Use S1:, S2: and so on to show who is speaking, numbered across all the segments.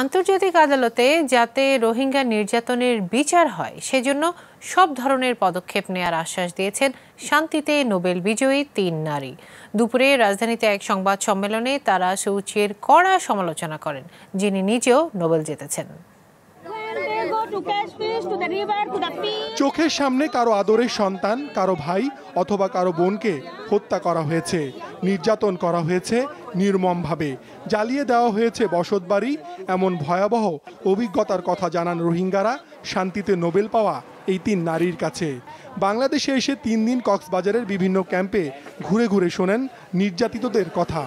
S1: আন্তর্জাতিক আদালতে যাতে রোহিঙ্গা নির্যাতনের বিচার হয় সেজন্য সব ধরনের পদক্ষেপ নেয়ার আশ্বাস দিয়েছেন শান্তিতে নোবেল বিজয়ী তিন নারী দুপুরে রাজধানীতে এক সংবাদ সম্মেলনে তারা সৌচির কড়া সমালোচনা করেন যিনি
S2: নিজেও নোবেল জিতেছেন চোখের সামনে কারো আদরের সন্তান কারো ভাই অথবা কারো বোনকে হত্যা করা হয়েছে নির্যাতন করা হয়েছে নির্মমভাবে জ্বালিয়ে দেওয়া হয়েছে বসতবাড়ি এমন ভয়াবহ অভিজ্ঞতার কথা জানান রোহিঙ্গারা শান্তিতে নোবেল পাওয়া এই তিন নারীর কাছে বাংলাদেশে এসে তিন দিন কক্সবাজারের বিভিন্ন ক্যাম্পে ঘুরে ঘুরে শোনেন নির্যাতিতদের কথা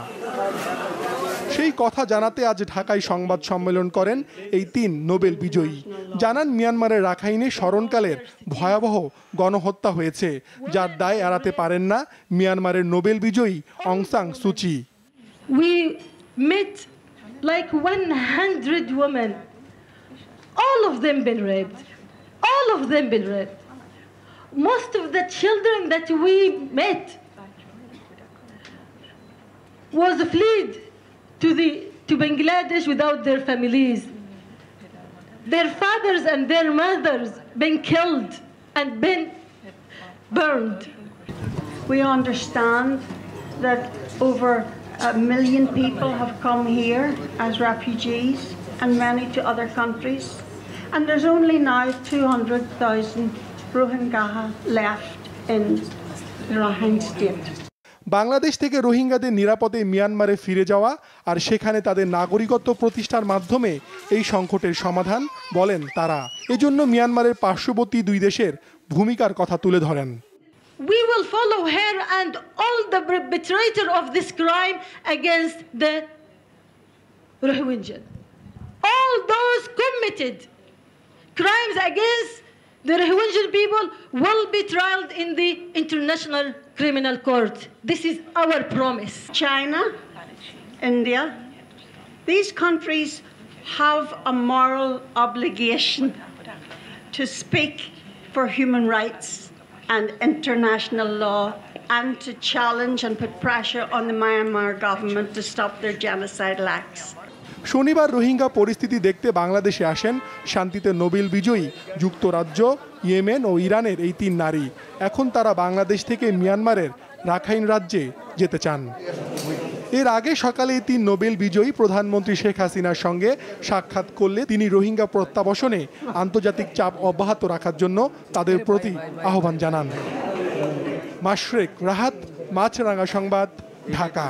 S2: সেই কথা জানাতে আজ ঢাকায় সংবাদ সম্মেলন করেন এই তিন নোবেল বিজয়ী জানান মিয়ানমারের রাখাইনে স্মরণকালের ভয়াবহ গণহত্যা হয়েছে যার দায় এড়াতে পারেন না মিয়ানমারের নোবেল বিজয়ী অংসাং সুচি
S1: Most of the children that we met was fled to, the, to Bangladesh without their families. Their fathers and their mothers been killed and been burned. We understand
S3: that over a million people have come here as refugees and many to other countries. And there's only now 200,000 Rohingya left in the Rakhine state.
S2: Bangladesh থেকে রোহিঙ্গাদের নিরাপদে মিয়ানমারে ফিরে যাওয়া আর সেখানে তাদের নাগরিকত্ব প্রতিষ্ঠার মাধ্যমে এই সংকটের সমাধান বলেন তারা এজন্য মিয়ানমারের পার্শ্ববর্তী দুই দেশের ভূমিকার কথা তুলে ধরেন
S1: We will follow her and all the perpetrator of this crime against the Rohingya. All those committed crimes against the Rohingya people will be trialed in the International Criminal Court. This is our promise. China, India, these countries
S3: have a moral obligation to speak for human rights and international law and to challenge and put pressure on the Myanmar government to stop their genocidal acts.
S2: শনিবার রোহিঙ্গা পরিস্থিতি দেখতে বাংলাদেশে আসেন শান্তিতে Nobel বিজয়ী যুক্তরাজ্য Yemen ও ইরানের এই তিন নারী এখন তারা বাংলাদেশ থেকে মিয়ানমারের রাখাইন রাজ্যে যেতে চান এর আগে সকালে এই তিন নোবেল বিজয়ী প্রধানমন্ত্রী শেখ হাসিনার সঙ্গে সাক্ষাৎ করলে তিনি রোহিঙ্গা প্রত্যাবাসনে আন্তর্জাতিক চাপ অব্যাহত রাখার জন্য তাদের প্রতি আহ্বান জানান মাশরেক রাহাত মাছরাঙা সংবাদ ঢাকা